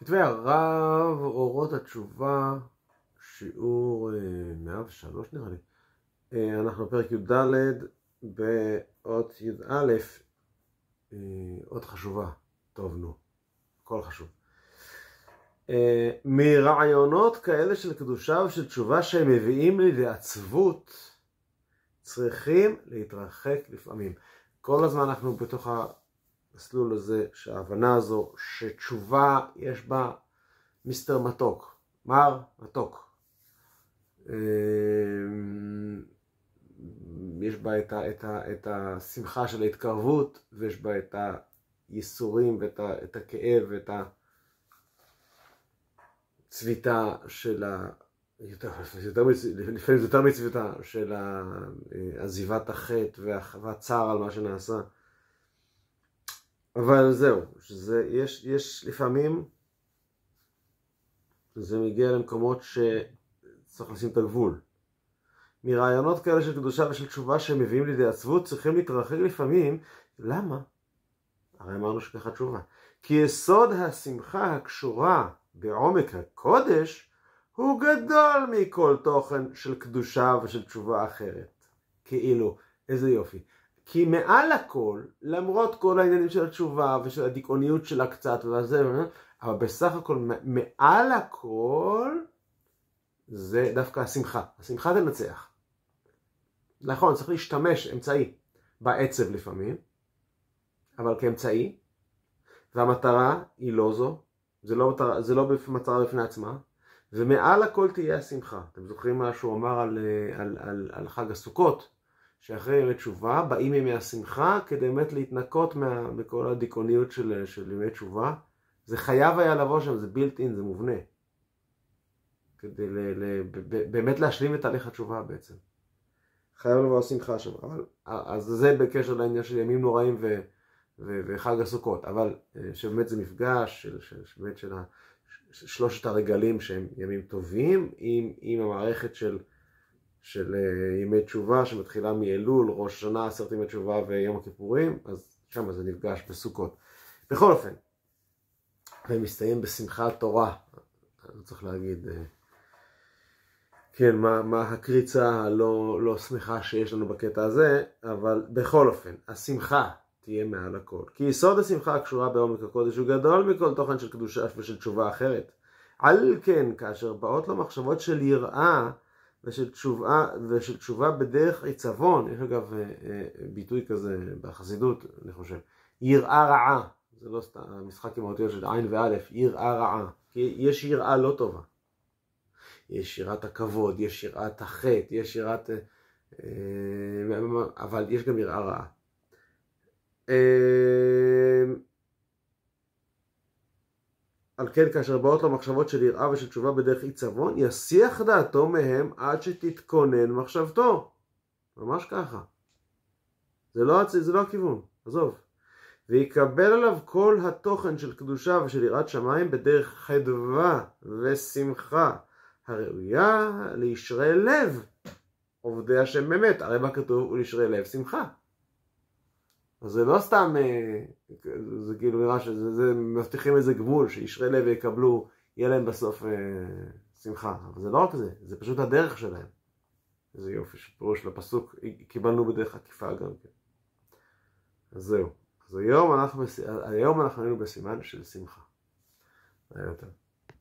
כתבי הרב, אורות התשובה, שיעור אה, 103 נראה לי. אה, אנחנו בפרק י"ד באות י"א, אה, אות חשובה. טוב, נו, הכל חשוב. אה, מרעיונות כאלה של קדושה ושל תשובה שהם מביאים לי לעצבות, צריכים להתרחק לפעמים. כל הזמן אנחנו בתוך ה... המסלול הזה, שההבנה הזו, שתשובה יש בה מיסטר מתוק, מר מתוק. אמ, יש בה את, ה, את, ה, את השמחה של ההתקרבות, ויש בה את הייסורים ואת ה, את הכאב ואת הצביתה של ה... לפעמים זה יותר מצביתה של אה, עזיבת החטא והצער על מה שנעשה. אבל זהו, שזה, יש, יש לפעמים, זה מגיע למקומות שצריך לשים את הגבול. מרעיונות כאלה של קדושה ושל תשובה שמביאים לידי עצבות, צריכים להתרחק לפעמים. למה? הרי אמרנו שככה תשובה. כי יסוד השמחה הקשורה בעומק הקודש, הוא גדול מכל תוכן של קדושה ושל תשובה אחרת. כאילו, איזה יופי. כי מעל הכל, למרות כל העניינים של התשובה ושל הדיכאוניות שלה קצת וזה, אבל בסך הכל מעל הכל זה דווקא השמחה. השמחה תנצח. נכון, צריך להשתמש אמצעי בעצב לפעמים, אבל כאמצעי, והמטרה היא לא זו, זה לא מטרה, זה לא מטרה בפני עצמה, ומעל הכל תהיה השמחה. אתם זוכרים מה שהוא אמר על, אה, על, על, על חג הסוכות? שאחרי ימי תשובה, באים ימי השמחה, כדי באמת להתנקות מה, מכל הדיכאוניות של, של ימי תשובה. זה חייב היה לבוא שם, זה בילט אין, זה מובנה. כדי ל, ל, ב, ב, באמת להשלים את תהליך התשובה בעצם. חייב לבוא השמחה שם. אבל, אז זה בקשר לעניין של ימים נוראים ו, ו, וחג הסוכות. אבל אה, שבאמת זה מפגש, של, של, באמת של, של שלושת הרגלים שהם ימים טובים, עם, עם המערכת של... של אה, ימי תשובה שמתחילה מאלול, ראש שנה, עשרת ימי תשובה ויום הכיפורים, אז שם זה נפגש בסוכות. בכל אופן, ומסתיים בשמחת תורה, אני צריך להגיד, אה, כן, מה, מה הקריצה הלא לא שמחה שיש לנו בקטע הזה, אבל בכל אופן, השמחה תהיה מעל הכל. כי יסוד השמחה הקשורה בעומק הקודש הוא גדול מכל תוכן של קדושה ושל תשובה אחרת. על כן, כאשר באות לו מחשבות של יראה, ושל תשובה, ושל תשובה בדרך עיצבון, יש אגב אה, אה, ביטוי כזה בחסידות, אני חושב, יראה רעה, זה לא סתם משחק עם האותיות של עין ואלף, יראה רעה, כי יש יראה לא טובה. יש יראת הכבוד, יש יראת החטא, יש יראת... אה, אבל יש גם יראה רעה. על כן כאשר באות לו מחשבות של יראה ושל תשובה בדרך עיצבון, יסיח דעתו מהם עד שתתכונן מחשבתו. ממש ככה. זה לא, זה לא הכיוון, עזוב. ויקבל עליו כל התוכן של קדושה ושל יראת שמיים בדרך חדווה ושמחה הראויה לישרי לב עובדי השם באמת. הרי מה כתוב? הוא ולישרי לב שמחה. אז זה לא סתם, אה, זה כאילו נראה שזה, מבטיחים איזה גבול, שישרי לב יקבלו, יהיה להם בסוף אה, שמחה. אבל זה לא רק זה, זה פשוט הדרך שלהם. איזה יופי, פירוש לפסוק, קיבלנו בדרך עקיפה גם כן. אז זהו. אז היום אנחנו, היום אנחנו היינו בסימן של שמחה. היה יותר.